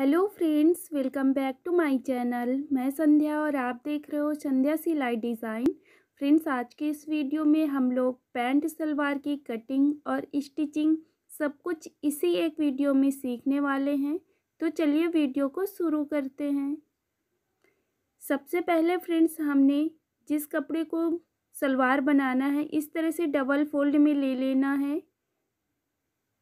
hello friends welcome back to my channel मैं संध्या और आप देख रहे हो संध्या सिलाई डिज़ाइन फ्रेंड्स आज के इस वीडियो में हम लोग पैंट सलवार की कटिंग और स्टिचिंग सब कुछ इसी एक वीडियो में सीखने वाले हैं तो चलिए वीडियो को शुरू करते हैं सबसे पहले फ्रेंड्स हमने जिस कपड़े को सलवार बनाना है इस तरह से डबल फोल्ड में ले लेना है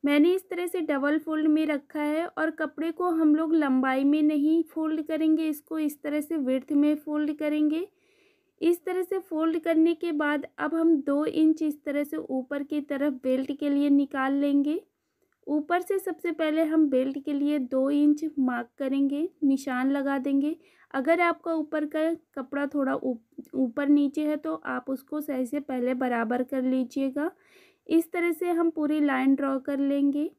मैंने इस तरह से डबल फोल्ड में रखा है और कपड़े को हम लोग लंबाई में नहीं फोल्ड करेंगे इसको इस तरह से विर्थ में फोल्ड करेंगे इस तरह से फोल्ड करने के बाद अब हम दो इंच इस तरह से ऊपर की तरफ बेल्ट के लिए निकाल लेंगे ऊपर से सबसे पहले हम बेल्ट के लिए दो इंच मार्क करेंगे निशान लगा देंगे अगर आपका ऊपर का कपड़ा थोड़ा ऊपर नीचे है तो आप उसको सही से पहले बराबर कर लीजिएगा इस तरह से हम पूरी लाइन ड्रॉ कर लेंगे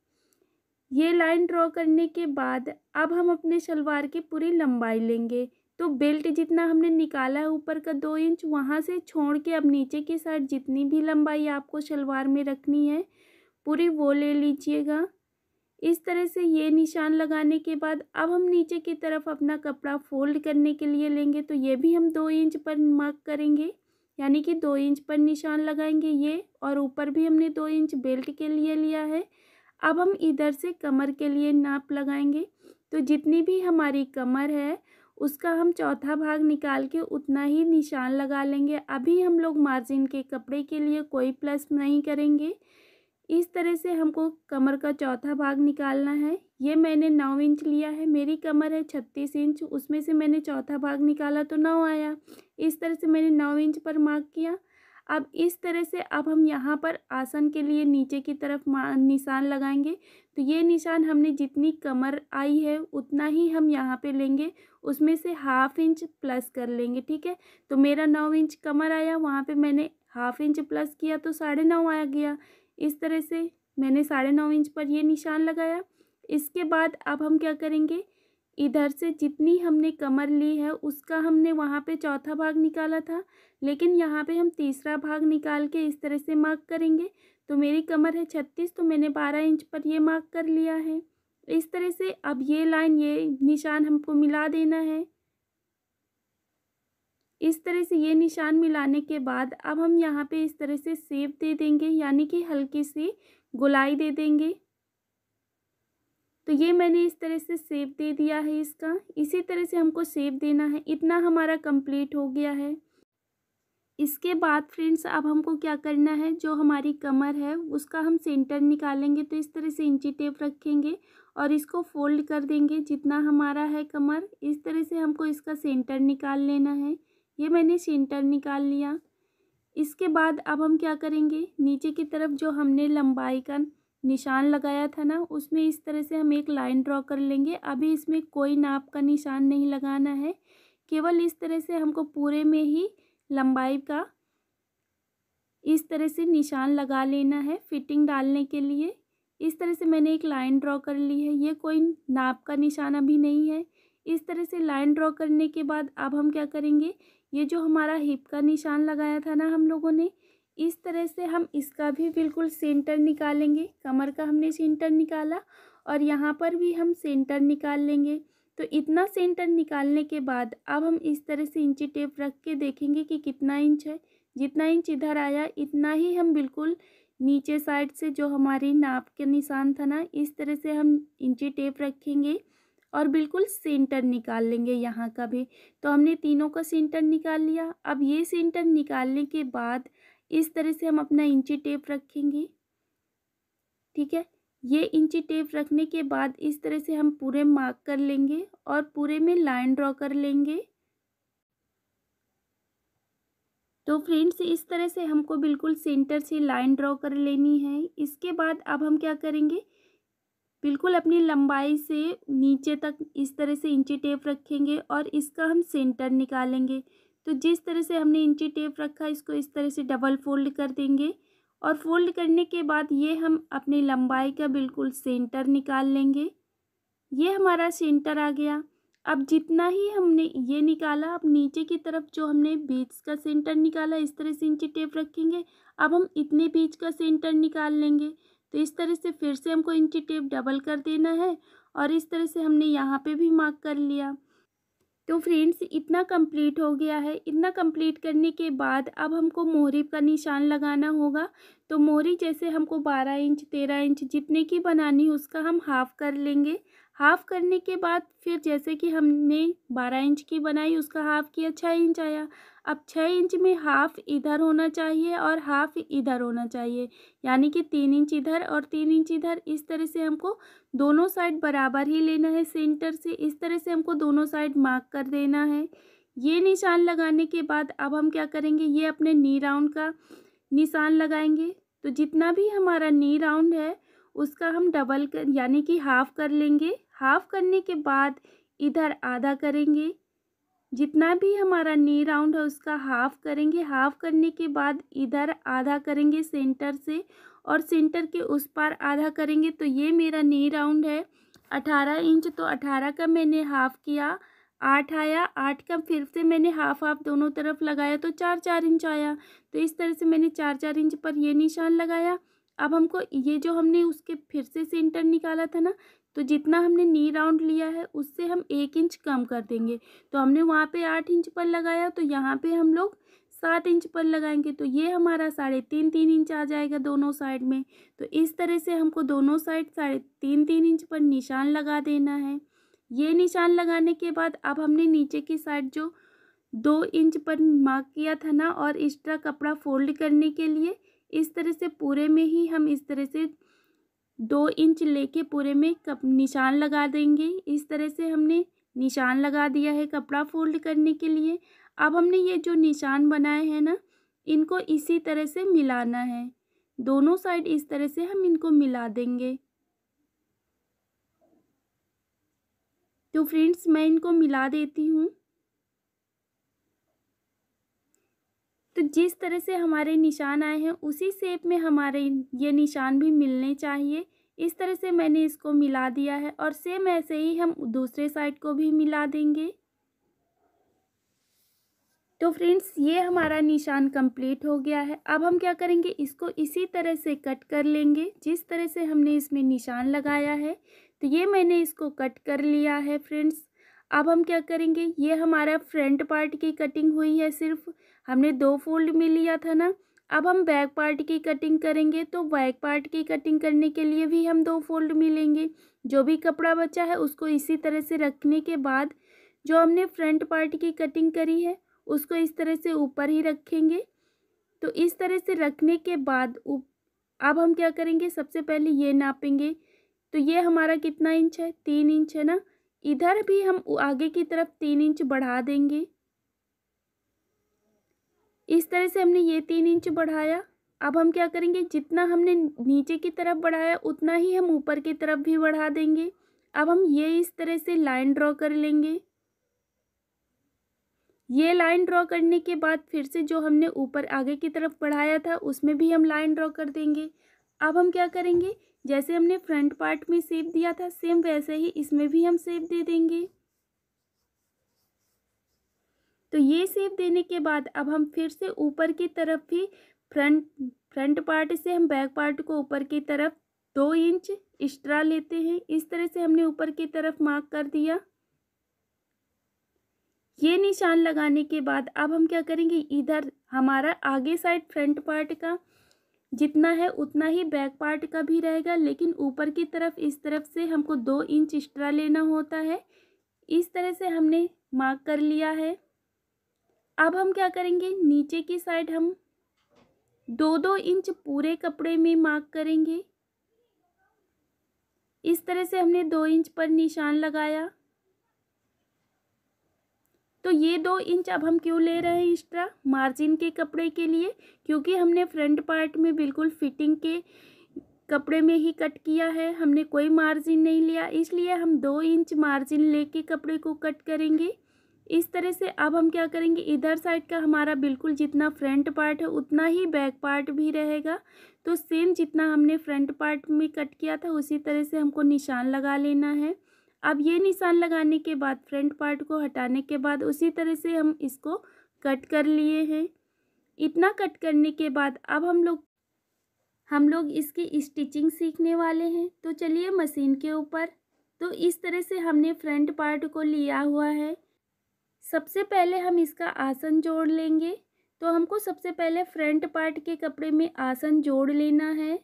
ये लाइन ड्रॉ करने के बाद अब हम अपने शलवार की पूरी लंबाई लेंगे तो बेल्ट जितना हमने निकाला है ऊपर का दो इंच वहाँ से छोड़ के अब नीचे की साइड जितनी भी लंबाई आपको शलवार में रखनी है पूरी वो ले लीजिएगा इस तरह से ये निशान लगाने के बाद अब हम नीचे की तरफ अपना कपड़ा फोल्ड करने के लिए लेंगे तो ये भी हम दो इंच पर मार्क करेंगे यानी कि दो इंच पर निशान लगाएंगे ये और ऊपर भी हमने दो इंच बेल्ट के लिए लिया है अब हम इधर से कमर के लिए नाप लगाएंगे तो जितनी भी हमारी कमर है उसका हम चौथा भाग निकाल के उतना ही निशान लगा लेंगे अभी हम लोग मार्जिन के कपड़े के लिए कोई प्लस नहीं करेंगे इस तरह से हमको कमर का चौथा भाग निकालना है ये मैंने नौ इंच लिया है मेरी कमर है छत्तीस इंच उसमें से मैंने चौथा भाग निकाला तो नौ आया इस तरह से मैंने नौ इंच पर मार्क किया अब इस तरह से अब हम यहाँ पर आसन के लिए नीचे की तरफ निशान लगाएंगे तो ये निशान हमने जितनी कमर आई है उतना ही हम यहाँ पे लेंगे उसमें से हाफ इंच प्लस कर लेंगे ठीक है तो मेरा नौ इंच कमर आया वहाँ पे मैंने हाफ इंच प्लस किया तो साढ़े नौ आ गया इस तरह से मैंने साढ़े नौ इंच पर ये निशान लगाया इसके बाद अब हम क्या करेंगे इधर से जितनी हमने कमर ली है उसका हमने वहाँ पे चौथा भाग निकाला था लेकिन यहाँ पे हम तीसरा भाग निकाल के इस तरह से मार्क करेंगे तो मेरी कमर है छत्तीस तो मैंने बारह इंच पर ये मार्क कर लिया है इस तरह से अब ये लाइन ये निशान हमको मिला देना है इस तरह से ये निशान मिलाने के बाद अब हम यहाँ पे इस तरह से सेब दे देंगे यानी कि हल्की सी गुलाई दे देंगे तो ये मैंने इस तरह से सेब दे दिया है इसका इसी तरह से हमको सेब देना है इतना हमारा कंप्लीट हो गया है इसके बाद फ्रेंड्स अब हमको क्या करना है जो हमारी कमर है उसका हम सेंटर निकालेंगे तो इस तरह से इंची टेप रखेंगे और इसको फोल्ड कर देंगे जितना हमारा है कमर इस तरह से हमको इसका सेंटर निकाल लेना है ये मैंने सेंटर निकाल लिया इसके बाद अब हम क्या करेंगे नीचे की तरफ जो हमने लंबाई का निशान लगाया था ना उसमें इस तरह से हम एक लाइन ड्रॉ कर लेंगे अभी इसमें कोई नाप का निशान नहीं लगाना है केवल इस तरह से हमको पूरे में ही लंबाई का इस तरह से निशान लगा लेना है फिटिंग डालने के लिए इस तरह से मैंने एक लाइन ड्रॉ कर ली है ये कोई नाप का निशान अभी नहीं है इस तरह से लाइन ड्रॉ करने के बाद अब हम क्या करेंगे ये जो हमारा हिप का निशान लगाया था ना हम लोगों ने इस तरह से हम इसका भी बिल्कुल सेंटर निकालेंगे कमर का हमने सेंटर निकाला और यहाँ पर भी हम सेंटर निकाल लेंगे तो इतना सेंटर निकालने के बाद अब हम इस तरह से इंची टेप रख के देखेंगे कि कितना इंच है जितना इंच इधर आया इतना ही हम बिल्कुल नीचे साइड से जो हमारी नाप के निशान था ना इस तरह से हम इंची टेप रखेंगे और बिल्कुल सेंटर निकाल लेंगे यहाँ का भी तो हमने तीनों का सेंटर निकाल लिया अब ये सेंटर निकालने के बाद इस तरह से हम अपना इंची टेप रखेंगे ठीक है ये इंची टेप रखने के बाद इस तरह से हम पूरे मार्क कर लेंगे और पूरे में लाइन ड्रॉ कर लेंगे तो फ्रेंड्स इस तरह से हमको बिल्कुल सेंटर से लाइन ड्रॉ कर लेनी है इसके बाद अब हम क्या करेंगे बिल्कुल अपनी लंबाई से नीचे तक इस तरह से इंची टेप रखेंगे और इसका हम सेंटर निकालेंगे तो जिस तरह से हमने इंची टेप रखा इसको इस तरह से डबल फोल्ड कर देंगे और फोल्ड करने के बाद ये हम अपनी लंबाई का बिल्कुल सेंटर निकाल लेंगे ये हमारा सेंटर आ गया अब जितना ही हमने ये निकाला अब नीचे की तरफ जो हमने बीच का सेंटर निकाला इस तरह से इंची टेप रखेंगे अब हम इतने बीच का सेंटर निकाल लेंगे तो इस तरह से फिर से हमको इंची टेप डबल कर देना है और इस तरह से हमने यहाँ पे भी मार्क कर लिया तो फ्रेंड्स इतना कंप्लीट हो गया है इतना कंप्लीट करने के बाद अब हमको मोहरिब का निशान लगाना होगा तो मोरी जैसे हमको बारह इंच तेरह इंच जितने की बनानी उसका हम हाफ़ कर लेंगे हाफ़ करने के बाद फिर जैसे कि हमने बारह इंच की बनाई उसका हाफ़ किया छः इंच आया अब छः इंच में हाफ़ इधर होना चाहिए और हाफ़ इधर होना चाहिए यानी कि तीन इंच इधर और तीन इंच इधर इस तरह से हमको दोनों साइड बराबर ही लेना है सेंटर से इस तरह से हमको दोनों साइड मार्क कर देना है ये निशान लगाने के बाद अब हम क्या करेंगे ये अपने नी राउंड का निशान लगाएंगे तो जितना भी हमारा नी राउंड है उसका हम डबल कर यानी कि हाफ़ कर लेंगे हाफ़ करने के बाद इधर आधा करेंगे जितना भी हमारा नी राउंड है उसका हाफ़ करेंगे हाफ़ करने के बाद इधर आधा करेंगे सेंटर से और सेंटर के उस पार आधा करेंगे तो ये मेरा नी राउंड है अठारह इंच तो अठारह का मैंने हाफ़ किया आठ आया आठ का फिर से मैंने हाफ हाफ दोनों तरफ लगाया तो चार चार इंच आया तो इस तरह से मैंने चार चार इंच पर ये निशान लगाया अब हमको ये जो हमने उसके फिर से सेंटर निकाला था ना तो जितना हमने नी राउंड लिया है उससे हम एक इंच कम कर देंगे तो हमने वहाँ पे आठ इंच पर लगाया तो यहाँ पे हम लोग सात इंच पर लगाएंगे तो ये हमारा साढ़े तीन तीन इंच आ जाएगा दोनों साइड में तो इस तरह से हमको दोनों साइड साढ़े तीन तीन इंच पर निशान लगा देना है ये निशान लगाने के बाद अब हमने नीचे की साइड जो दो इंच पर मार्क किया था ना और एक्स्ट्रा कपड़ा फोल्ड करने के लिए इस तरह से पूरे में ही हम इस तरह से दो इंच लेके पूरे में कप निशान लगा देंगे इस तरह से हमने निशान लगा दिया है कपड़ा फोल्ड करने के लिए अब हमने ये जो निशान बनाए हैं ना इनको इसी तरह से मिलाना है दोनों साइड इस तरह से हम इनको मिला देंगे तो फ्रेंड्स मैं इनको मिला देती हूँ तो जिस तरह से हमारे निशान आए हैं उसी शेप में हमारे ये निशान भी मिलने चाहिए इस तरह से मैंने इसको मिला दिया है और सेम ऐसे ही हम दूसरे साइड को भी मिला देंगे तो फ्रेंड्स ये हमारा निशान कंप्लीट हो गया है अब हम क्या करेंगे इसको इसी तरह से कट कर लेंगे जिस तरह से हमने इसमें निशान लगाया है तो ये मैंने इसको कट कर लिया है फ्रेंड्स अब हम क्या करेंगे ये हमारा फ्रंट पार्ट की कटिंग हुई है सिर्फ हमने दो फोल्ड में लिया था ना अब हम बैक पार्ट की कटिंग करेंगे तो बैक पार्ट की कटिंग करने के लिए भी हम दो फोल्ड मिलेंगे जो भी कपड़ा बचा है उसको इसी तरह से रखने के बाद जो हमने फ्रंट पार्ट की कटिंग करी है उसको इस तरह से ऊपर ही रखेंगे तो इस तरह से रखने के बाद अब हम क्या करेंगे सबसे पहले ये नापेंगे तो ये हमारा कितना इंच है तीन इंच है ना इधर भी हम आगे की तरफ तीन इंच बढ़ा देंगे इस तरह से हमने ये तीन इंच बढ़ाया अब हम क्या करेंगे जितना हमने नीचे की तरफ बढ़ाया उतना ही हम ऊपर की तरफ भी बढ़ा देंगे अब हम ये इस तरह से लाइन ड्रॉ कर लेंगे ये लाइन ड्रॉ करने के बाद फिर से जो हमने ऊपर आगे की तरफ बढ़ाया था उसमें भी हम लाइन ड्रॉ कर देंगे अब हम क्या करेंगे जैसे हमने फ्रंट पार्ट में सेप दिया था सेम वैसे ही इसमें भी हम सेप दे देंगे तो ये सेप देने के बाद अब हम फिर से ऊपर की तरफ भी फ्रंट फ्रंट पार्ट से हम बैक पार्ट को ऊपर की तरफ दो इंच एक्स्ट्रा लेते हैं इस तरह से हमने ऊपर की तरफ मार्क कर दिया ये निशान लगाने के बाद अब हम क्या करेंगे इधर हमारा आगे साइड फ्रंट पार्ट का जितना है उतना ही बैक पार्ट का भी रहेगा लेकिन ऊपर की तरफ इस तरफ से हमको दो इंच एक्स्ट्रा लेना होता है इस तरह से हमने मार्क कर लिया है अब हम क्या करेंगे नीचे की साइड हम दो दो इंच पूरे कपड़े में मार्क करेंगे इस तरह से हमने दो इंच पर निशान लगाया तो ये दो इंच अब हम क्यों ले रहे हैं एक्स्ट्रा मार्जिन के कपड़े के लिए क्योंकि हमने फ्रंट पार्ट में बिल्कुल फिटिंग के कपड़े में ही कट किया है हमने कोई मार्जिन नहीं लिया इसलिए हम दो इंच मार्जिन लेके कपड़े को कट करेंगे इस तरह से अब हम क्या करेंगे इधर साइड का हमारा बिल्कुल जितना फ्रंट पार्ट है उतना ही बैक पार्ट भी रहेगा तो सेम जितना हमने फ्रंट पार्ट में कट किया था उसी तरह से हमको निशान लगा लेना है अब ये निशान लगाने के बाद फ्रंट पार्ट को हटाने के बाद उसी तरह से हम इसको कट कर लिए हैं इतना कट करने के बाद अब हम लोग हम लोग इसकी स्टिचिंग सीखने वाले हैं तो चलिए मशीन के ऊपर तो इस तरह से हमने फ्रंट पार्ट को लिया हुआ है सबसे पहले हम इसका आसन जोड़ लेंगे तो हमको सबसे पहले फ्रंट पार्ट के कपड़े में आसन जोड़ लेना है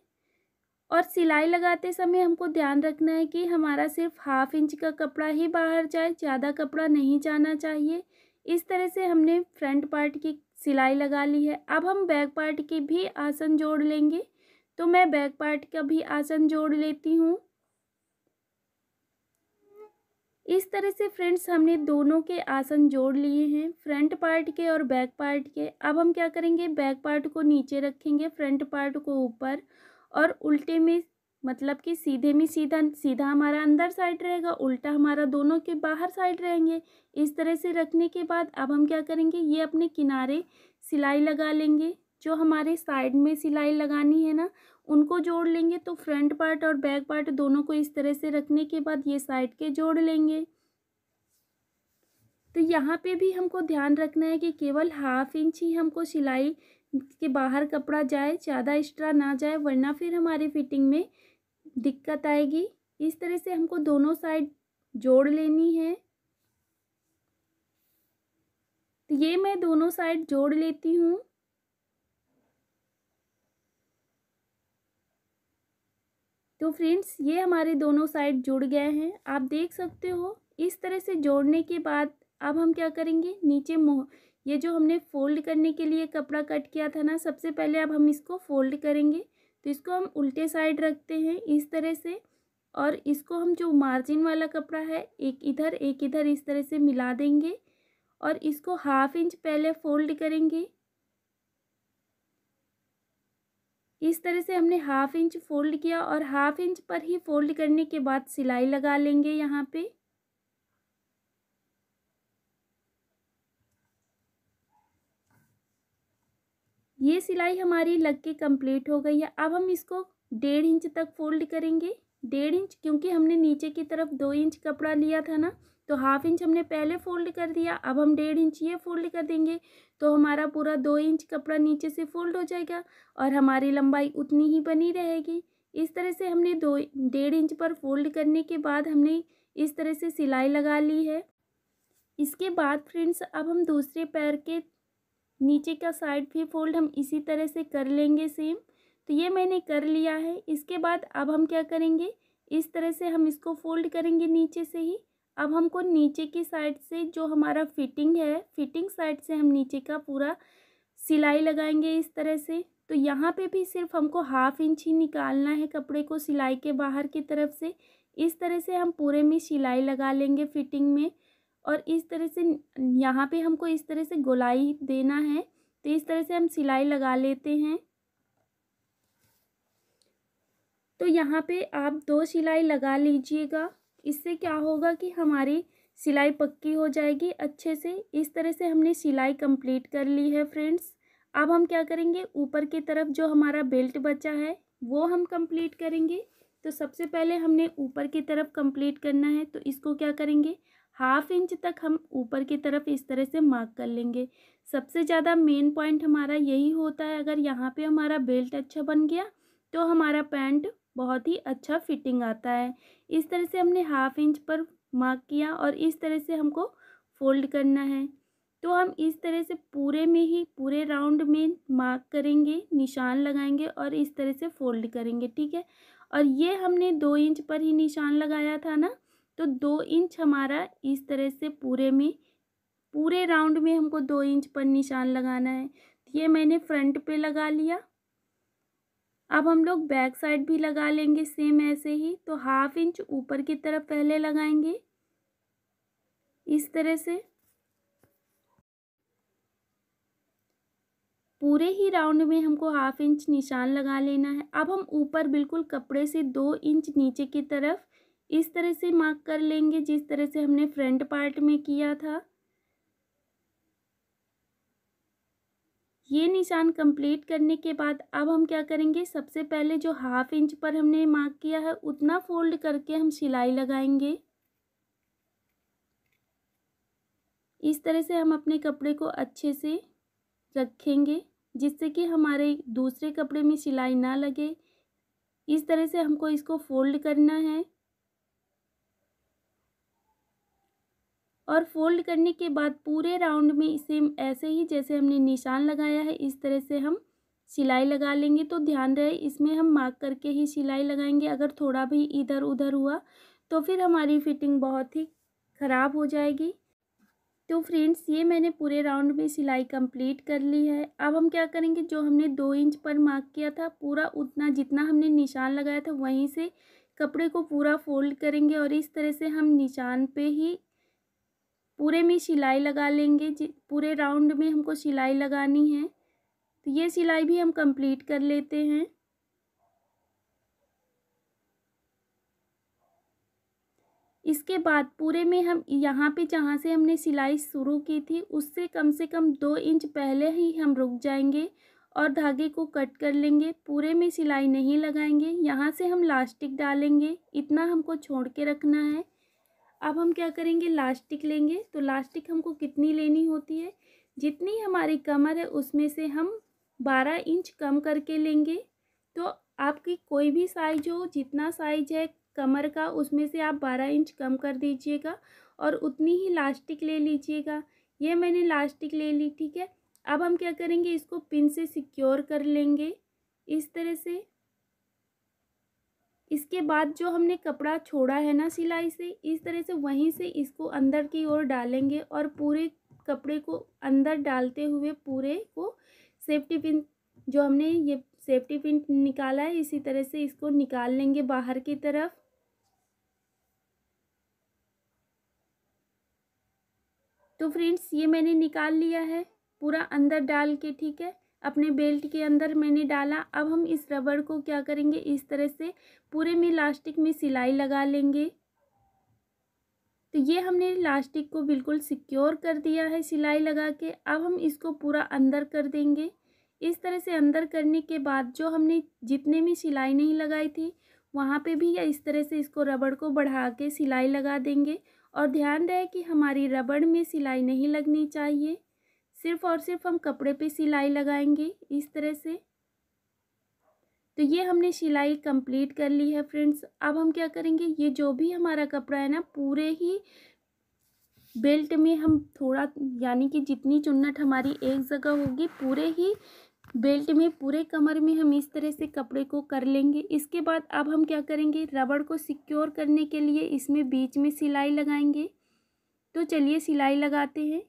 और सिलाई लगाते समय हमको ध्यान रखना है कि हमारा सिर्फ हाफ इंच का कपड़ा ही बाहर जाए ज़्यादा कपड़ा नहीं जाना चाहिए इस तरह से हमने फ्रंट पार्ट की सिलाई लगा ली है अब हम बैक पार्ट की भी आसन जोड़ लेंगे तो मैं बैक पार्ट का भी आसन जोड़ लेती हूँ इस तरह से फ्रेंड्स हमने दोनों के आसन जोड़ लिए हैं फ्रंट पार्ट के और बैक पार्ट के अब हम क्या करेंगे बैक पार्ट को नीचे रखेंगे फ्रंट पार्ट को ऊपर और उल्टे में मतलब कि सीधे में सीधा सीधा हमारा अंदर साइड रहेगा उल्टा हमारा दोनों के बाहर साइड रहेंगे इस तरह से रखने के बाद अब हम क्या करेंगे ये अपने किनारे सिलाई लगा लेंगे जो हमारे साइड में सिलाई लगानी है ना उनको जोड़ लेंगे तो फ्रंट पार्ट और बैक पार्ट दोनों को इस तरह से रखने के बाद ये साइड के जोड़ लेंगे तो यहाँ पे भी हमको ध्यान रखना है कि केवल हाफ इंच ही हमको सिलाई के बाहर कपड़ा जाए ज़्यादा एक्स्ट्रा ना जाए वरना फिर हमारी फिटिंग में दिक्कत आएगी इस तरह से हमको दोनों साइड जोड़ लेनी है तो ये मैं दोनों साइड जोड़ लेती हूँ तो फ्रेंड्स ये हमारे दोनों साइड जुड़ गए हैं आप देख सकते हो इस तरह से जोड़ने के बाद अब हम क्या करेंगे नीचे मोह ये जो हमने फोल्ड करने के लिए कपड़ा कट किया था ना सबसे पहले अब हम इसको फोल्ड करेंगे तो इसको हम उल्टे साइड रखते हैं इस तरह से और इसको हम जो मार्जिन वाला कपड़ा है एक इधर एक इधर इस तरह से मिला देंगे और इसको हाफ इंच पहले फोल्ड करेंगे इस तरह से हमने हाफ इंच फोल्ड किया और हाफ इंच पर ही फोल्ड करने के बाद सिलाई लगा लेंगे यहाँ पे ये सिलाई हमारी लग के कम्प्लीट हो गई है अब हम इसको डेढ़ इंच तक फोल्ड करेंगे डेढ़ इंच क्योंकि हमने नीचे की तरफ दो इंच कपड़ा लिया था ना तो हाफ इंच हमने पहले फोल्ड कर दिया अब हम डेढ़ इंच ये फोल्ड कर देंगे तो हमारा पूरा दो इंच कपड़ा नीचे से फोल्ड हो जाएगा और हमारी लंबाई उतनी ही बनी रहेगी इस तरह से हमने दो डेढ़ इंच पर फोल्ड करने के बाद हमने इस तरह से सिलाई लगा ली है इसके बाद फ्रेंड्स अब हम दूसरे पैर के नीचे का साइड भी फोल्ड हम इसी तरह से कर लेंगे सेम तो ये मैंने कर लिया है इसके बाद अब हम क्या करेंगे इस तरह से हम इसको फोल्ड करेंगे नीचे से ही अब हमको नीचे की साइड से जो हमारा फिटिंग है फिटिंग साइड से हम नीचे का पूरा सिलाई लगाएंगे इस तरह से तो यहाँ पे भी सिर्फ हमको हाफ इंच ही निकालना है कपड़े को सिलाई के बाहर की तरफ से इस तरह से हम पूरे में सिलाई लगा लेंगे फिटिंग में और इस तरह से यहाँ पे हमको इस तरह से गोलाई देना है तो इस तरह से हम सिलाई लगा लेते हैं तो यहाँ पे आप दो सिलाई लगा लीजिएगा इससे क्या होगा कि हमारी सिलाई पक्की हो जाएगी अच्छे से इस तरह से हमने सिलाई कंप्लीट कर ली है फ्रेंड्स अब हम क्या करेंगे ऊपर की तरफ जो हमारा बेल्ट बचा है वो हम कंप्लीट करेंगे तो सबसे पहले हमने ऊपर की तरफ कंप्लीट करना है तो इसको क्या करेंगे हाफ इंच तक हम ऊपर की तरफ इस तरह से मार्क कर लेंगे सबसे ज़्यादा मेन पॉइंट हमारा यही होता है अगर यहाँ पे हमारा बेल्ट अच्छा बन गया तो हमारा पैंट बहुत ही अच्छा फिटिंग आता है इस तरह से हमने हाफ इंच पर मार्क किया और इस तरह से हमको फोल्ड करना है तो हम इस तरह से पूरे में ही पूरे राउंड में मार्क करेंगे निशान लगाएंगे और इस तरह से फोल्ड करेंगे ठीक है और ये हमने दो इंच पर ही निशान लगाया था ना तो दो इंच हमारा इस तरह से पूरे में पूरे राउंड में हमको दो इंच पर निशान लगाना है तो ये मैंने फ्रंट पे लगा लिया अब हम लोग बैक साइड भी लगा लेंगे सेम ऐसे ही तो हाफ इंच ऊपर की तरफ पहले लगाएंगे इस तरह से पूरे ही राउंड में हमको हाफ इंच निशान लगा लेना है अब हम ऊपर बिल्कुल कपड़े से दो इंच नीचे की तरफ इस तरह से मार्क कर लेंगे जिस तरह से हमने फ्रंट पार्ट में किया था ये निशान कंप्लीट करने के बाद अब हम क्या करेंगे सबसे पहले जो हाफ इंच पर हमने मार्क किया है उतना फोल्ड करके हम सिलाई लगाएंगे इस तरह से हम अपने कपड़े को अच्छे से रखेंगे जिससे कि हमारे दूसरे कपड़े में सिलाई ना लगे इस तरह से हमको इसको फोल्ड करना है और फोल्ड करने के बाद पूरे राउंड में इसे ऐसे ही जैसे हमने निशान लगाया है इस तरह से हम सिलाई लगा लेंगे तो ध्यान रहे इसमें हम मार्क करके ही सिलाई लगाएंगे अगर थोड़ा भी इधर उधर हुआ तो फिर हमारी फिटिंग बहुत ही ख़राब हो जाएगी तो फ्रेंड्स ये मैंने पूरे राउंड में सिलाई कंप्लीट कर ली है अब हम क्या करेंगे जो हमने दो इंच पर मार्क किया था पूरा उतना जितना हमने निशान लगाया था वहीं से कपड़े को पूरा फोल्ड करेंगे और इस तरह से हम निशान पे ही पूरे में सिलाई लगा लेंगे पूरे राउंड में हमको सिलाई लगानी है तो ये सिलाई भी हम कंप्लीट कर लेते हैं इसके बाद पूरे में हम यहाँ पे जहाँ से हमने सिलाई शुरू की थी उससे कम से कम दो इंच पहले ही हम रुक जाएंगे और धागे को कट कर लेंगे पूरे में सिलाई नहीं लगाएंगे यहाँ से हम लास्टिक डालेंगे इतना हमको छोड़ के रखना है अब हम क्या करेंगे लास्टिक लेंगे तो लास्टिक हमको कितनी लेनी होती है जितनी हमारी कमर है उसमें से हम बारह इंच कम करके लेंगे तो आपकी कोई भी साइज हो जितना साइज है कमर का उसमें से आप बारह इंच कम कर दीजिएगा और उतनी ही लास्टिक ले लीजिएगा ये मैंने लास्टिक ले ली ठीक है अब हम क्या करेंगे इसको पिन से सिक्योर कर लेंगे इस तरह से इसके बाद जो हमने कपड़ा छोड़ा है ना सिलाई से इस तरह से वहीं से इसको अंदर की ओर डालेंगे और पूरे कपड़े को अंदर डालते हुए पूरे को सेफ्टी पिन जो हमने ये सेफ्टी पिन निकाला है इसी तरह से इसको निकाल लेंगे बाहर की तरफ तो फ्रेंड्स ये मैंने निकाल लिया है पूरा अंदर डाल के ठीक है अपने बेल्ट के अंदर मैंने डाला अब हम इस रबड़ को क्या करेंगे इस तरह से पूरे में इलास्टिक में सिलाई लगा लेंगे तो ये हमने इलास्टिक को बिल्कुल सिक्योर कर दिया है सिलाई लगा के अब हम इसको पूरा अंदर कर देंगे इस तरह से अंदर करने के बाद जो हमने जितने में सिलाई नहीं लगाई थी वहाँ पे भी या इस तरह से इसको रबड़ को बढ़ा के सिलाई लगा देंगे और ध्यान रहे कि हमारी रबड़ में सिलाई नहीं लगनी चाहिए सिर्फ और सिर्फ हम कपड़े पे सिलाई लगाएंगे इस तरह से तो ये हमने सिलाई कंप्लीट कर ली है फ्रेंड्स अब हम क्या करेंगे ये जो भी हमारा कपड़ा है ना पूरे ही बेल्ट में हम थोड़ा यानी कि जितनी चुन्नट हमारी एक जगह होगी पूरे ही बेल्ट में पूरे कमर में हम इस तरह से कपड़े को कर लेंगे इसके बाद अब हम क्या करेंगे रबड़ को सिक्योर करने के लिए इसमें बीच में सिलाई लगाएंगे तो चलिए सिलाई लगाते हैं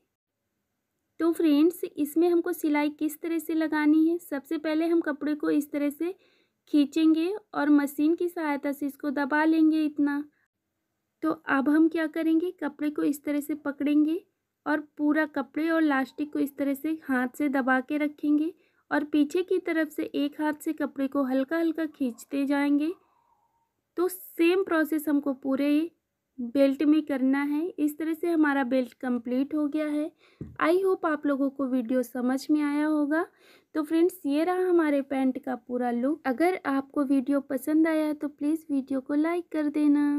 तो फ्रेंड्स इसमें हमको सिलाई किस तरह से लगानी है सबसे पहले हम कपड़े को इस तरह से खींचेंगे और मशीन की सहायता से इसको दबा लेंगे इतना तो अब हम क्या करेंगे कपड़े को इस तरह से पकड़ेंगे और पूरा कपड़े और लास्टिक को इस तरह से हाथ से दबा के रखेंगे और पीछे की तरफ से एक हाथ से कपड़े को हल्का हल्का खींचते जाएंगे तो सेम प्रोसेस हमको पूरे बेल्ट में करना है इस तरह से हमारा बेल्ट कंप्लीट हो गया है आई होप आप लोगों को वीडियो समझ में आया होगा तो फ्रेंड्स ये रहा हमारे पैंट का पूरा लुक अगर आपको वीडियो पसंद आया तो प्लीज़ वीडियो को लाइक कर देना